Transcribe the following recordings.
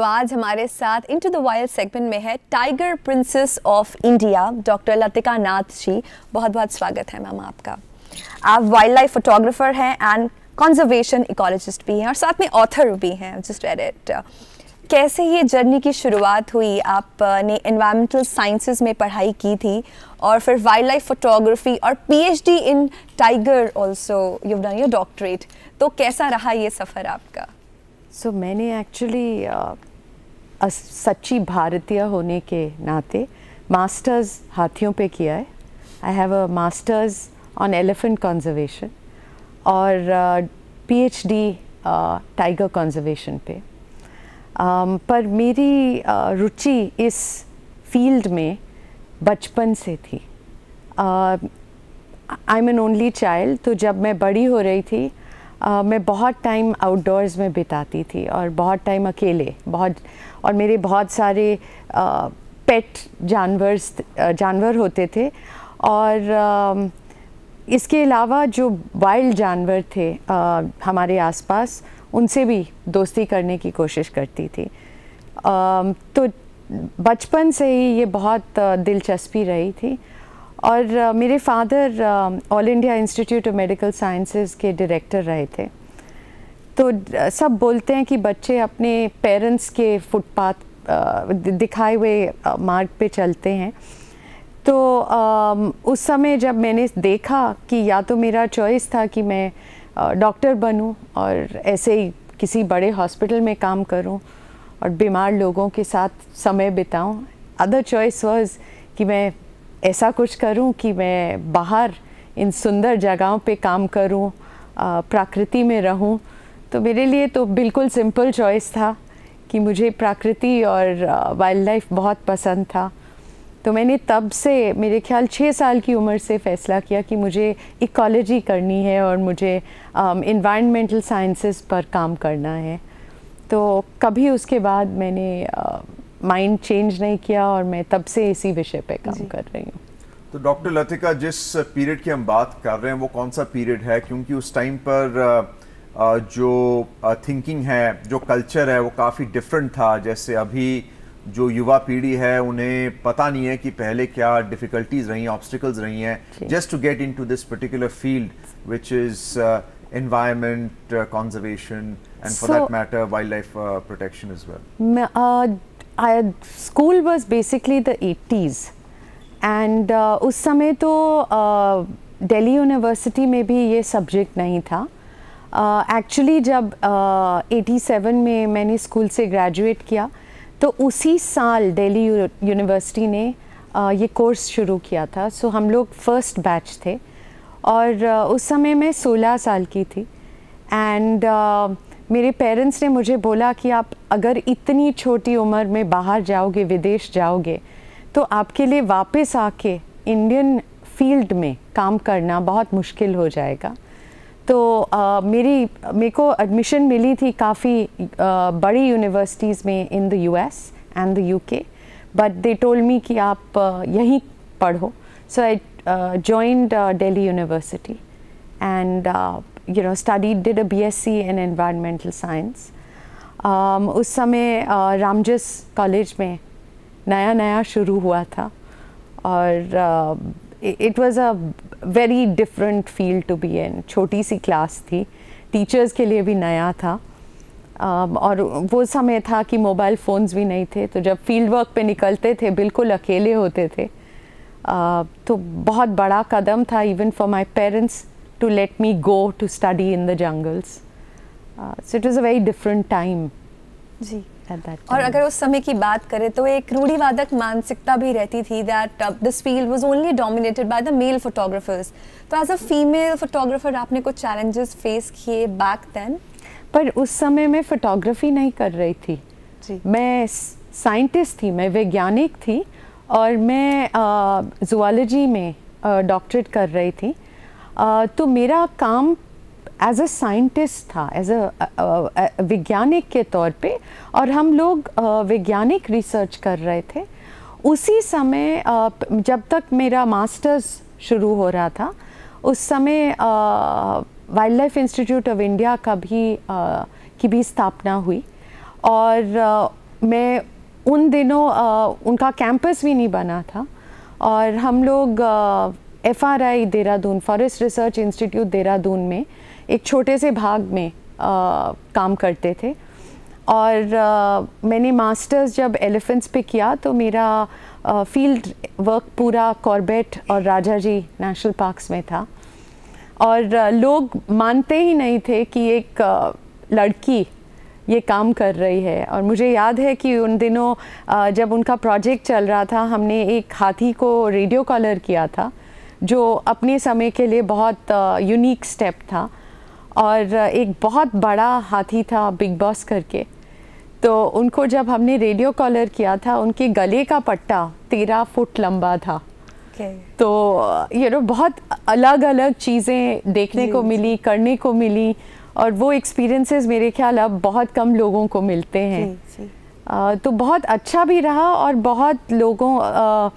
तो आज हमारे साथ टू द वाइल्ड सेगमेंट में है tiger princess of India doctor Latika Nath ji बहुत बहुत स्वागत है मैम आपका आप वाइल्ड लाइफ फोटोग्राफर हैं एंड कंजर्वेशन इकोलॉजिस्ट भी हैं और साथ में ऑथर भी हैं जस्ट रेड इट कैसे ये जर्नी की शुरुआत हुई आपने इन्वायरमेंटल साइंसेस में पढ़ाई की थी और फिर वाइल्ड लाइफ फोटोग्राफी और PhD in tiger also you done your doctorate तो कैसा रहा ये सफ़र आपका सो so, मैंने एक्चुअली सच्ची भारतीय होने के नाते मास्टर्स हाथियों पे किया है I have a master's on elephant conservation और पीएचडी टाइगर कंजर्वेशन पे um, पर मेरी uh, रुचि इस फील्ड में बचपन से थी I am an only child तो जब मैं बड़ी हो रही थी uh, मैं बहुत टाइम आउटडोर्स में बिताती थी और बहुत टाइम अकेले बहुत और मेरे बहुत सारे पेट जानवर जानवर होते थे और इसके अलावा जो वाइल्ड जानवर थे आ, हमारे आसपास उनसे भी दोस्ती करने की कोशिश करती थी आ, तो बचपन से ही ये बहुत दिलचस्पी रही थी और मेरे father All India Institute of Medical Sciences के डायरेक्टर रहे थे तो सब बोलते हैं कि बच्चे अपने पेरेंट्स के फुटपाथ दिखाए हुए मार्ग पे चलते हैं तो आ, उस समय जब मैंने देखा कि या तो मेरा चॉइस था कि मैं डॉक्टर बनूं और ऐसे ही किसी बड़े हॉस्पिटल में काम करूं और बीमार लोगों के साथ समय बिताऊं अदर चॉइस वॉज कि मैं ऐसा कुछ करूं कि मैं बाहर इन सुंदर जगहों पे काम करूं प्रकृति में रहूं तो मेरे लिए तो बिल्कुल सिंपल चॉइस था कि मुझे प्रकृति और वाइल्ड uh, लाइफ बहुत पसंद था तो मैंने तब से मेरे ख्याल छः साल की उम्र से फ़ैसला किया कि मुझे इकोलॉजी करनी है और मुझे इन्वायरमेंटल um, साइंसेस पर काम करना है तो कभी उसके बाद मैंने माइंड uh, चेंज नहीं किया और मैं तब से इसी विषय पे काम कर रही हूँ तो डॉक्टर लतिका जिस पीरियड की हम बात कर रहे हैं वो कौन सा पीरियड है क्योंकि उस टाइम पर uh, जो थिंकिंग है जो कल्चर है वो काफ़ी डिफरेंट था जैसे अभी जो युवा पीढ़ी है उन्हें पता नहीं है कि पहले क्या डिफ़िकल्टीज रही हैं ऑब्स्टिकल्स रही हैं just to get into this particular field which is environment conservation and for that matter wild life protection is well as well uh, I, school was uh, उस समय तो uh, यूनिवर्सिटी में भी ये subject नहीं था actually uh, जब uh, 87 में मैंने स्कूल से ग्रेजुएट किया तो उसी साल दिल्ली यूनिवर्सिटी ने uh, ये कोर्स शुरू किया था सो so, हम लोग फर्स्ट बैच थे और uh, उस समय मैं 16 साल की थी एंड uh, मेरे पेरेंट्स ने मुझे बोला कि आप अगर इतनी छोटी उम्र में बाहर जाओगे विदेश जाओगे तो आपके लिए वापस आके इंडियन फील्ड में काम करना बहुत मुश्किल हो जाएगा तो आ, मेरी मेरे को एडमिशन मिली थी काफ़ी बड़ी यूनिवर्सिटीज़ में in the US and the UK but they told me कि आप यहीं पढ़ो so I joined Delhi university and you know study did a did in environmental science उस समय रामजस कॉलेज में नया नया शुरू हुआ था और it was a very different field to be an छोटी सी क्लास थी टीचर्स के लिए भी नया था um, और वो समय था कि मोबाइल फ़ोन्स भी नहीं थे तो जब फील्ड वर्क पे निकलते थे बिल्कुल अकेले होते थे uh, तो बहुत बड़ा कदम था even for my parents to let me go to study in the jungles so it is a very different time जी और अगर उस समय की बात करें तो एक रूढ़ीवादक मानसिकता भी रहती थी that this field was only dominated by the male photographers तो एज अ फीमेल फोटोग्राफर आपने कुछ चैलेंजेस फेस किए बैक देन पर उस समय मैं फोटोग्राफी नहीं कर रही थी जी. मैं साइंटिस्ट थी मैं वैज्ञानिक थी और मैं जुआलॉजी uh, में डॉक्टरेट uh, कर रही थी uh, तो मेरा काम एज अ साइंटिस्ट था एज अ वैज्ञानिक के तौर पे और हम लोग वैज्ञानिक रिसर्च कर रहे थे उसी समय जब तक मेरा मास्टर्स शुरू हो रहा था उस समय Wild Life Institute of India का भी आ, की भी स्थापना हुई और आ, मैं उन दिनों आ, उनका कैंपस भी नहीं बना था और हम लोग F R I Dehradun Forest Research Institute Dehradun में एक छोटे से भाग में आ, काम करते थे और आ, मैंने मास्टर्स जब एलिफेंट्स पे किया तो मेरा आ, फील्ड वर्क पूरा कॉर्बेट और राजा जी नेशनल पार्क्स में था और आ, लोग मानते ही नहीं थे कि एक आ, लड़की ये काम कर रही है और मुझे याद है कि उन दिनों जब उनका प्रोजेक्ट चल रहा था हमने एक हाथी को रेडियो कॉलर किया था जो अपने समय के लिए बहुत यूनिक स्टेप था और एक बहुत बड़ा हाथी था बिग बॉस करके तो उनको जब हमने रेडियो कॉलर किया था उनके गले का पट्टा तेरह फुट लंबा था okay. तो ये नो बहुत अलग अलग चीज़ें देखने को मिली करने को मिली और वो एक्सपीरियंसेस मेरे ख्याल अब बहुत कम लोगों को मिलते हैं जी, जी. आ, तो बहुत अच्छा भी रहा और बहुत लोगों आ,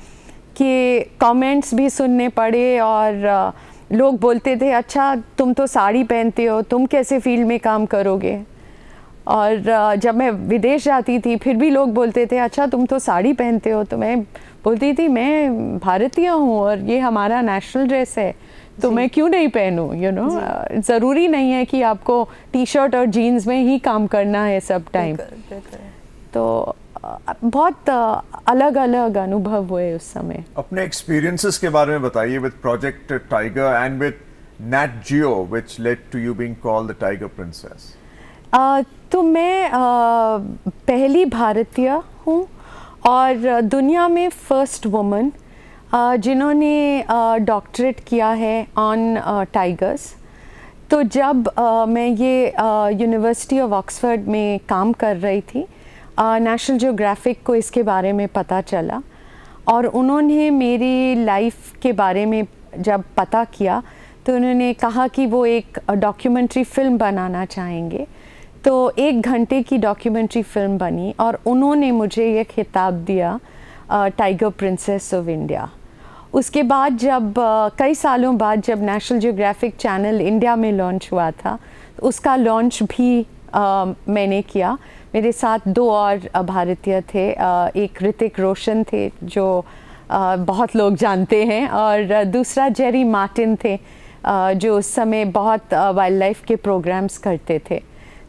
के कमेंट्स भी सुनने पड़े और आ, लोग बोलते थे अच्छा तुम तो साड़ी पहनते हो तुम कैसे फील्ड में काम करोगे और जब मैं विदेश जाती थी फिर भी लोग बोलते थे अच्छा तुम तो साड़ी पहनते हो तो मैं बोलती थी मैं भारतीय हूँ और ये हमारा नेशनल ड्रेस है तो मैं क्यों नहीं पहनूँ यू नो ज़रूरी नहीं है कि आपको टी शर्ट और जीन्स में ही काम करना है सब टाइम तो बहुत अलग अलग अनुभव हुए उस समय अपने एक्सपीरियंसेस के बारे में बताइए with Project tiger and with Nat Geo which led to you being called the tiger princess तो मैं पहली भारतीय हूँ और दुनिया में फर्स्ट वुमन जिन्होंने डॉक्टरेट किया है ऑन टाइगर्स तो जब मैं ये यूनिवर्सिटी ऑफ ऑक्सफर्ड में काम कर रही थी नेशनल जोग्राफिक को इसके बारे में पता चला और उन्होंने मेरी लाइफ के बारे में जब पता किया तो उन्होंने कहा कि वो एक डॉक्यूमेंट्री फ़िल्म बनाना चाहेंगे तो एक घंटे की डॉक्यूमेंट्री फ़िल्म बनी और उन्होंने मुझे ये खिताब दिया टाइगर प्रिंसेस ऑफ इंडिया उसके बाद जब कई सालों बाद जब नेशनल ज्योग्राफिक चैनल इंडिया में लॉन्च हुआ था तो उसका लॉन्च भी मैंने किया मेरे साथ दो और भारतीय थे एक ऋतिक रोशन थे जो बहुत लोग जानते हैं और दूसरा जेरी मार्टिन थे जो उस समय बहुत वाइल्ड लाइफ के प्रोग्राम्स करते थे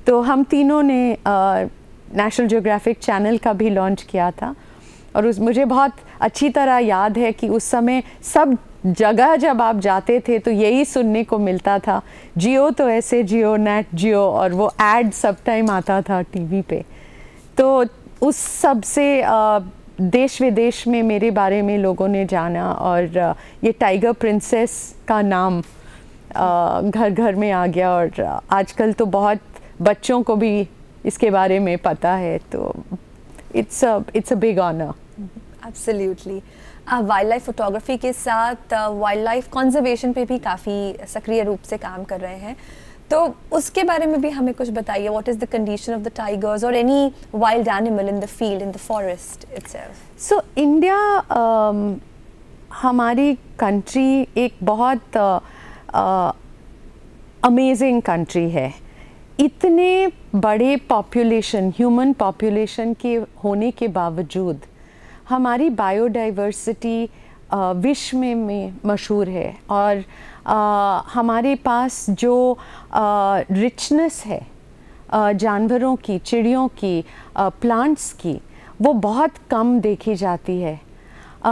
तो हम तीनों ने नेशनल जोग्राफिक चैनल का भी लॉन्च किया था और उस मुझे बहुत अच्छी तरह याद है कि उस समय सब जगह जब आप जाते थे तो यही सुनने को मिलता था जियो तो ऐसे जियो नेट जियो और वो एड सब टाइम आता था टीवी पे तो उस सब से देश विदेश में मेरे बारे में लोगों ने जाना और ये टाइगर प्रिंसेस का नाम घर घर में आ गया और आजकल तो बहुत बच्चों को भी इसके बारे में पता है तो it's it's a big honour absolutely आप वाइल्ड लाइफ फोटोग्राफी के साथ वाइल्ड लाइफ कॉन्जर्वेशन पे भी काफ़ी सक्रिय रूप से काम कर रहे हैं तो उसके बारे में भी हमें कुछ बताइए what is the condition of the tigers और any wild animal in the field in the forest it's so India हमारी कंट्री एक बहुत अमेजिंग uh, कंट्री uh, है इतने बड़े पॉपुलेशन ह्यूमन पॉपुलेशन के होने के बावजूद हमारी बायोडाइवर्सिटी विश्व में, में मशहूर है और आ, हमारे पास जो रिचनेस है जानवरों की चिड़ियों की आ, प्लांट्स की वो बहुत कम देखी जाती है आ,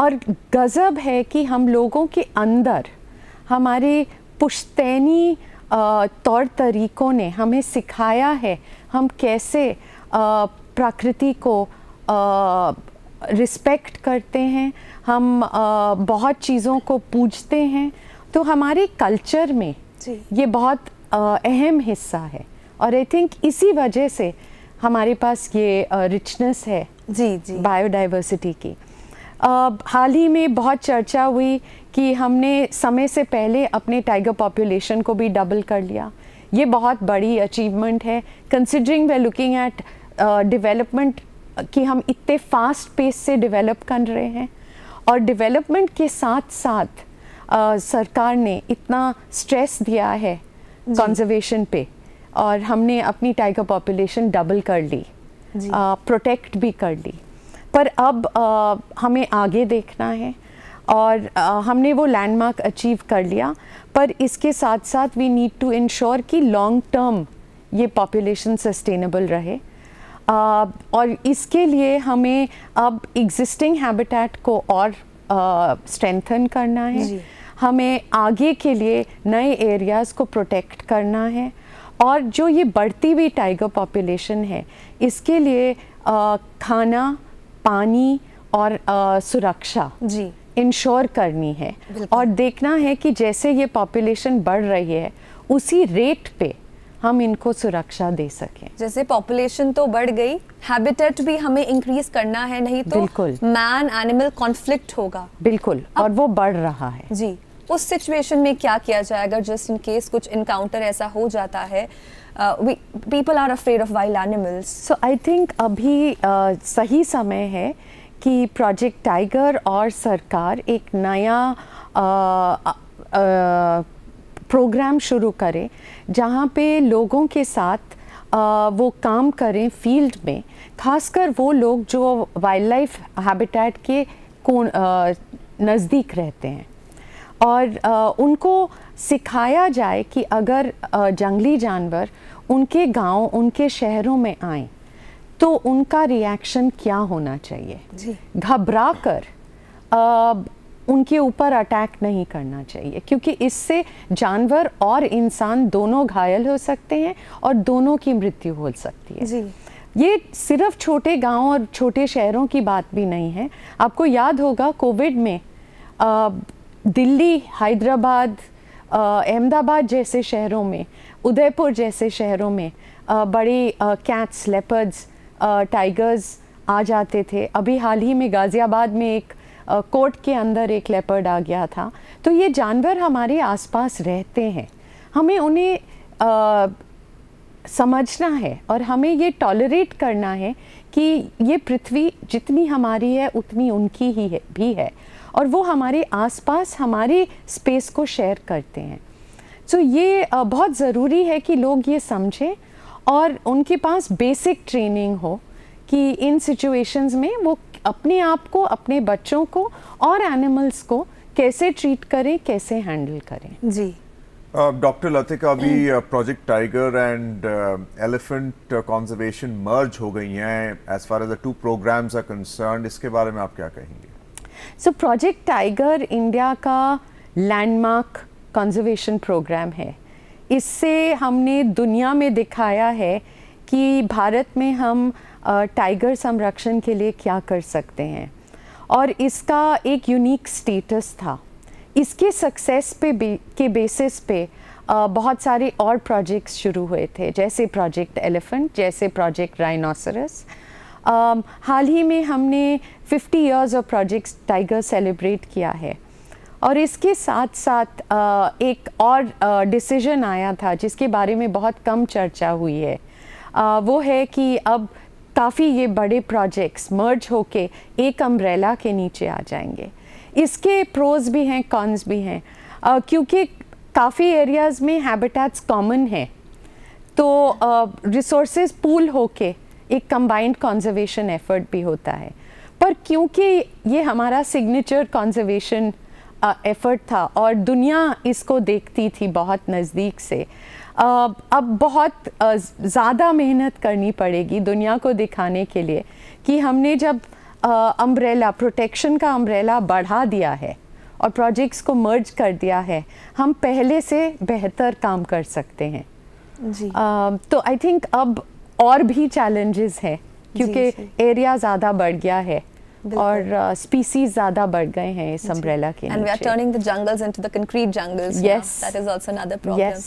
और गज़ब है कि हम लोगों के अंदर हमारे पुश्तैनी तौर तरीक़ों ने हमें सिखाया है हम कैसे प्रकृति को आ, रिस्पेक्ट करते हैं हम आ, बहुत चीज़ों को पूजते हैं तो हमारे कल्चर में ये बहुत अहम हिस्सा है और आई थिंक इसी वजह से हमारे पास ये रिचनेस है जी जी बायोडाइवर्सिटी की हाल ही में बहुत चर्चा हुई कि हमने समय से पहले अपने टाइगर पॉपुलेशन को भी डबल कर लिया ये बहुत बड़ी अचीवमेंट है considering we looking at development कि हम इतने फास्ट पेस से डेवलप कर रहे हैं और डेवलपमेंट के साथ साथ आ, सरकार ने इतना स्ट्रेस दिया है कंजर्वेशन पे और हमने अपनी टाइगर पॉपुलेशन डबल कर ली प्रोटेक्ट भी कर ली पर अब आ, हमें आगे देखना है और आ, हमने वो लैंडमार्क अचीव कर लिया पर इसके साथ साथ वी नीड टू इंश्योर कि लॉन्ग टर्म ये पॉपुलेशन सस्टेनेबल रहे और इसके लिए हमें अब एग्जिस्टिंग हैबिटेट को और स्ट्रेंथन करना है हमें आगे के लिए नए एरियाज़ को प्रोटेक्ट करना है और जो ये बढ़ती हुई टाइगर पॉपुलेशन है इसके लिए uh, खाना पानी और uh, सुरक्षा जी इंश्योर करनी है और देखना है कि जैसे ये पॉपुलेशन बढ़ रही है उसी रेट पे हम इनको सुरक्षा दे सकें जैसे पॉपुलेशन तो बढ़ गई हैबिटेट भी हमें इंक्रीज करना है नहीं तो बिल्कुल मैन एनिमल कॉन्फ्लिक्ट होगा बिल्कुल अब, और वो बढ़ रहा है जी उस सिचुएशन में क्या किया जाए अगर जस्ट इन केस कुछ इनकाउंटर ऐसा हो जाता है people are afraid of wild animals so I think अभी uh, सही समय है कि प्रोजेक्ट टाइगर और सरकार एक नया uh, uh, uh प्रोग्राम शुरू करें जहाँ पे लोगों के साथ आ, वो काम करें फील्ड में खासकर वो लोग जो वाइल्ड लाइफ हैबिटेट के कोण नज़दीक रहते हैं और आ, उनको सिखाया जाए कि अगर आ, जंगली जानवर उनके गांव उनके शहरों में आए तो उनका रिएक्शन क्या होना चाहिए घबरा कर उनके ऊपर अटैक नहीं करना चाहिए क्योंकि इससे जानवर और इंसान दोनों घायल हो सकते हैं और दोनों की मृत्यु हो सकती है जी ये सिर्फ छोटे गांव और छोटे शहरों की बात भी नहीं है आपको याद होगा कोविड में आ, दिल्ली हैदराबाद अहमदाबाद जैसे शहरों में उदयपुर जैसे शहरों में बड़े कैट्स लेपर्ड्स टाइगर्स आ जाते थे अभी हाल ही में गाज़ियाबाद में एक कोर्ट के अंदर एक लेपर्ड आ गया था तो ये जानवर हमारे आसपास रहते हैं हमें उन्हें समझना है और हमें ये टॉलरेट करना है कि ये पृथ्वी जितनी हमारी है उतनी उनकी ही है भी है और वो हमारे आसपास हमारे स्पेस को शेयर करते हैं सो so ये बहुत ज़रूरी है कि लोग ये समझें और उनके पास बेसिक ट्रेनिंग हो कि इन सिचुएशंस में वो अपने आप को अपने बच्चों को और एनिमल्स को कैसे ट्रीट करें कैसे हैंडल करें जी डॉक्टर uh, लतिका अभी project tiger and elephant conservation merge हो गई हैं as far as the two programmes are concern इसके बारे में आप क्या कहेंगे सो प्रोजेक्ट टाइगर इंडिया का लैंडमार्क कंजर्वेशन प्रोग्राम है इससे हमने दुनिया में दिखाया है कि भारत में हम uh, टाइगर संरक्षण के लिए क्या कर सकते हैं और इसका एक यूनिक स्टेटस था इसके सक्सेस पे बे, के बेसिस पे आ, बहुत सारे और प्रोजेक्ट्स शुरू हुए थे जैसे प्रोजेक्ट एलिफेंट जैसे प्रोजेक्ट राइनोसरस हाल ही में हमने 50 years of project tiger celebrate किया है और इसके साथ साथ आ, एक और डिसीजन आया था जिसके बारे में बहुत कम चर्चा हुई है आ, वो है कि अब काफ़ी ये बड़े प्रोजेक्ट्स मर्ज होके एक अम्ब्रेला के नीचे आ जाएंगे इसके प्रोज भी हैं कॉन्स भी हैं क्योंकि काफ़ी एरियाज़ में हैबिटेट्स कॉमन हैं तो रिसोर्स पूल होके एक कंबाइंड कॉन्जर्वेशन एफर्ट भी होता है पर क्योंकि ये हमारा सिग्नेचर कॉन्जर्वेशन एफर्ट था और दुनिया इसको देखती थी बहुत नज़दीक से अब बहुत ज़्यादा मेहनत करनी पड़ेगी दुनिया को दिखाने के लिए कि हमने जब अम्ब्रेला प्रोटेक्शन का अम्ब्रेला बढ़ा दिया है और प्रोजेक्ट्स को मर्ज कर दिया है हम पहले से बेहतर काम कर सकते हैं जी आ, तो आई थिंक अब और भी चैलेंजेस हैं क्योंकि एरिया ज़्यादा बढ़ गया है और स्पीसीज ज़्यादा बढ़ गए हैं इस अम्ब्रेला के and we are turning the jungles into the concrete jungles yes that is also another problem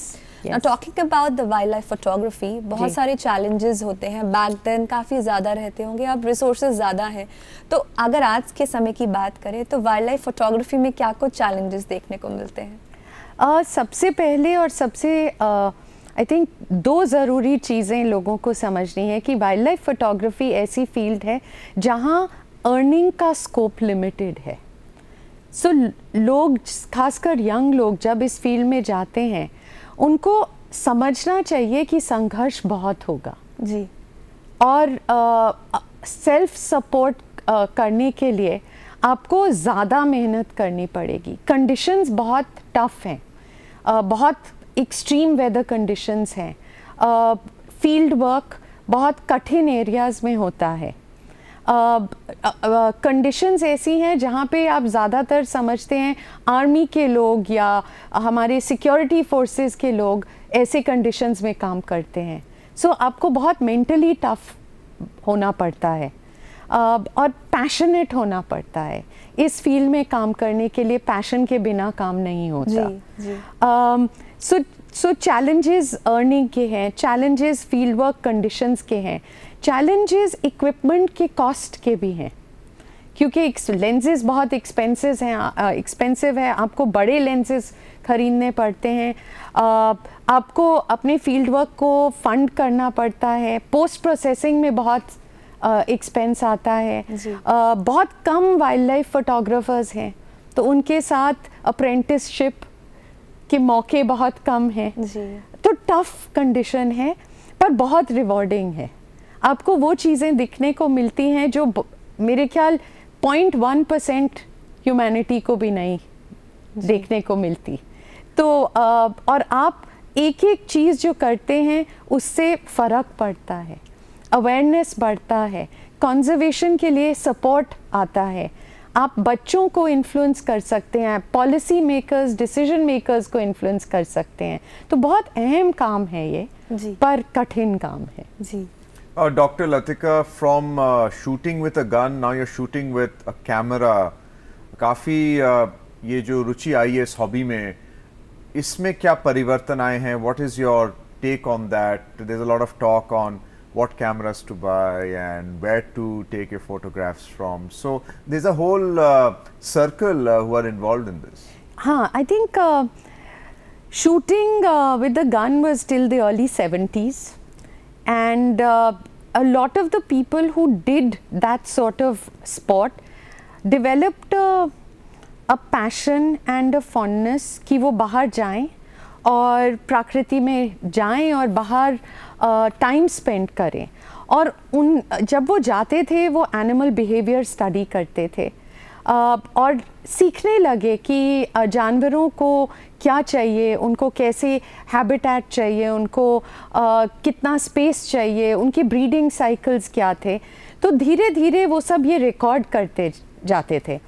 ना talking about the wild life photography बहुत सारे challenges होते हैं back then काफ़ी ज़्यादा रहते होंगे अब रिसोर्सेज ज़्यादा हैं तो अगर आज के समय की बात करें तो वाइल्ड लाइफ फोटोग्राफी में क्या कुछ चैलेंजेस देखने को मिलते हैं uh, सबसे पहले और सबसे आई uh, थिंक दो ज़रूरी चीज़ें लोगों को समझनी है कि वाइल्ड लाइफ फोटोग्राफी ऐसी फील्ड है जहाँ अर्निंग का स्कोप लिमिटेड है सो so, लोग खासकर यंग लोग जब इस फील्ड में जाते हैं उनको समझना चाहिए कि संघर्ष बहुत होगा जी और सेल्फ सपोर्ट करने के लिए आपको ज़्यादा मेहनत करनी पड़ेगी कंडीशंस बहुत टफ हैं uh, बहुत एक्सट्रीम वेदर कंडीशंस हैं फील्ड वर्क बहुत कठिन एरियाज़ में होता है कंडीशंस ऐसी हैं जहाँ पे आप ज़्यादातर समझते हैं आर्मी के लोग या हमारे सिक्योरिटी फोर्सेस के लोग ऐसे कंडीशंस में काम करते हैं सो so, आपको बहुत मेंटली टफ होना पड़ता है और पैशनेट होना पड़ता है इस फील्ड में काम करने के लिए पैशन के बिना काम नहीं होता सो सो चैलेंजेस अर्निंग के हैं चैलेंजेस फील्ड वर्क कंडीशंस के हैं चैलेंजेस इक्विपमेंट के कॉस्ट के भी हैं क्योंकि लेंसेज बहुत एक्सपेंसिव हैं एक्सपेंसिव है आपको बड़े लेंसेज खरीदने पड़ते हैं आपको अपने फील्ड वर्क को फंड करना पड़ता है पोस्ट प्रोसेसिंग में बहुत एक्सपेंस आता है बहुत कम वाइल्ड लाइफ फोटोग्राफर्स हैं तो उनके साथ अप्रेंटिसशिप के मौके बहुत कम हैं तो टफ कंडीशन है पर बहुत रिवॉर्डिंग है आपको वो चीज़ें दिखने को मिलती हैं जो मेरे ख्याल पॉइंट वन परसेंट ह्यूमैनिटी को भी नहीं देखने को मिलती तो आ, और आप एक एक चीज़ जो करते हैं उससे फ़र्क पड़ता है अवेयरनेस बढ़ता है कॉन्जर्वेशन के लिए सपोर्ट आता है आप बच्चों को इन्फ्लुएंस कर सकते हैं पॉलिसी मेकर्स डिसीजन मेकर्स को इन्फ्लुएंस कर सकते हैं तो बहुत अहम काम है ये जी। पर कठिन काम है जी Uh, oh, Dr. Latika, from uh, shooting with a gun, now you're shooting with a camera. Kafi, ye jo Ruchi I hobby इस isme kya इसमें aaye hain? What is your take on that? There's a lot of talk on what cameras to buy and where to take your photographs from. So there's a whole uh, circle uh, who are involved in this. Huh, I think uh, shooting uh, with the gun was till the early 70s. and uh, a lot of the people who did that sort of sport developed a, a passion and a fondness ki कि वो बाहर जाएं और प्रकृति में जाएं और बाहर टाइम स्पेंड करें और उन जब वो जाते थे वो एनिमल बिहेवियर स्टडी करते थे और सीखने लगे कि जानवरों को क्या चाहिए उनको कैसे हैबिटेट चाहिए उनको कितना स्पेस चाहिए उनकी ब्रीडिंग साइकिल्स क्या थे तो धीरे धीरे वो सब ये रिकॉर्ड करते जाते थे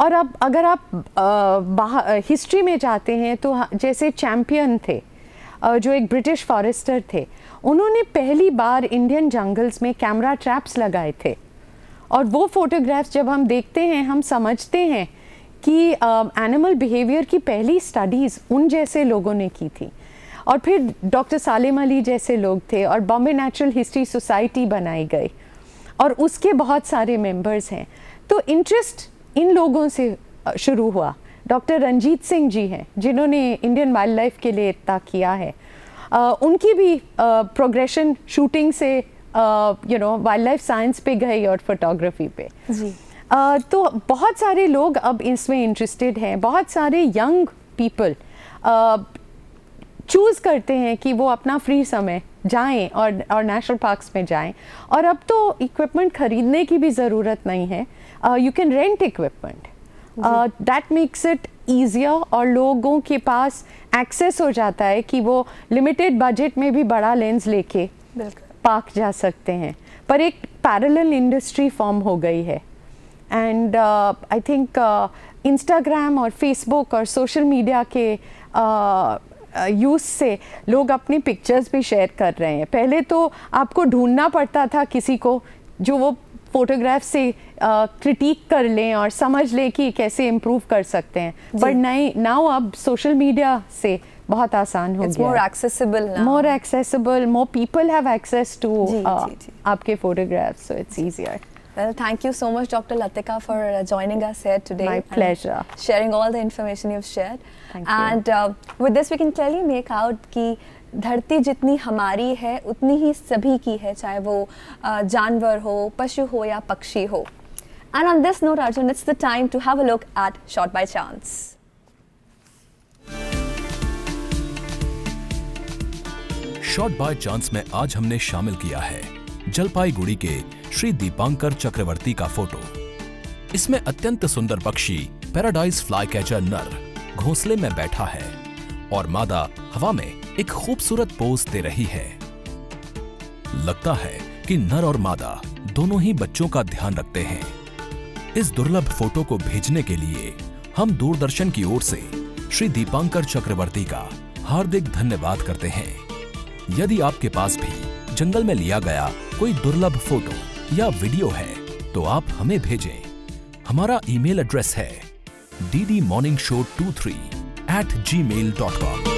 और अब अगर आप हिस्ट्री में जाते हैं तो जैसे चैम्पियन थे जो एक ब्रिटिश फॉरेस्टर थे उन्होंने पहली बार इंडियन जंगल्स में कैमरा ट्रैप्स लगाए थे और वो फ़ोटोग्राफ्स जब हम देखते हैं हम समझते हैं कि एनिमल बिहेवियर की पहली स्टडीज़ उन जैसे लोगों ने की थी और फिर डॉक्टर सालिम अली जैसे लोग थे और बॉम्बे नेचुरल हिस्ट्री सोसाइटी बनाई गई और उसके बहुत सारे मेंबर्स हैं तो इंटरेस्ट इन लोगों से शुरू हुआ डॉक्टर रंजीत सिंह जी हैं जिन्होंने इंडियन वाइल्ड लाइफ के लिए इतना किया है आ, उनकी भी प्रोग्रेशन शूटिंग से you know wild life science पे गए और फोटोग्राफी पे जी Uh, तो बहुत सारे लोग अब इसमें इंटरेस्टेड हैं बहुत सारे यंग पीपल चूज़ करते हैं कि वो अपना फ्री समय जाएं और और नेशनल पार्क्स में जाएं और अब तो इक्विपमेंट ख़रीदने की भी ज़रूरत नहीं है you can rent equipment that makes it easier और लोगों के पास एक्सेस हो जाता है कि वो लिमिटेड बजट में भी बड़ा लेंस लेके पार्क जा सकते हैं पर एक पैरेलल इंडस्ट्री फॉर्म हो गई है एंड आई थिंक इंस्टाग्राम और फेसबुक और सोशल मीडिया के यूज़ uh, uh से लोग अपनी पिक्चर्स भी शेयर कर रहे हैं पहले तो आपको ढूंढना पड़ता था किसी को जो वो फोटोग्राफ से क्रिटिक uh, कर लें और समझ लें कि कैसे इम्प्रूव कर सकते हैं बट नहीं नाउ अब सोशल मीडिया से बहुत आसान हो It's गया more accessible more accessible more people have access to आपके photographs so it's easier Well, thank you so much, Dr. Latika, for uh, joining us here today. My pleasure. Sharing all the information you've shared. Thank and you. Uh, with this, we can clearly make out ki धरती जितनी हमारी है उतनी ही सभी की है चाहे वो uh, जानवर हो पशु हो या पक्षी हो And on this note, Arjun, it's the time to have a look at Shot by Chance. Shot by chance में आज हमने शामिल किया है जलपाईगुड़ी के श्री दीपांकर चक्रवर्ती का फोटो इसमें अत्यंत सुंदर पक्षी पैराडाइज फ्लाई कैचर नर घोंसले में बैठा है और मादा हवा में एक खूबसूरत पोज दे रही है लगता है कि नर और मादा दोनों ही बच्चों का ध्यान रखते हैं इस दुर्लभ फोटो को भेजने के लिए हम दूरदर्शन की ओर से श्री दीपांकर चक्रवर्ती का हार्दिक धन्यवाद करते हैं यदि आपके पास भी जंगल में लिया गया कोई दुर्लभ फोटो या वीडियो है तो आप हमें भेजें हमारा ईमेल एड्रेस है D D morning show two three eight Gmail dot com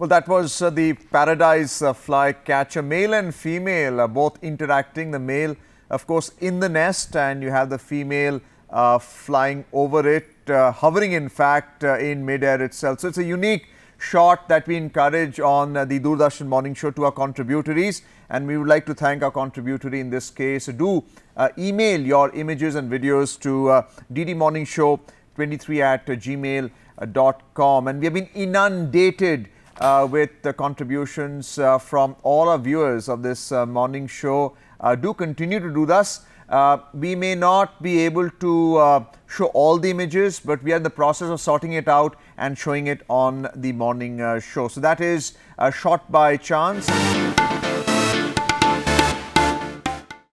Well, that was uh, the paradise uh, fly catcher. male and female, uh, both interacting. The male, of course, in the nest, and you have the female Uh, flying over it, uh, hovering in fact uh, in midair itself. So, it is a unique shot that we encourage on the Doordarshan morning show to our contributories and we would like to thank our contributory in this case. Do uh, email your images and videos to uh, ddmorningshow23 at uh, gmail.com and we have been inundated uh, with the contributions from all our viewers of this morning show. do continue to do thus. Uh, we may not be able to uh, show all the images, but we are in the process of sorting it out and showing it on the morning uh, show. So that is uh, Shot by Chance.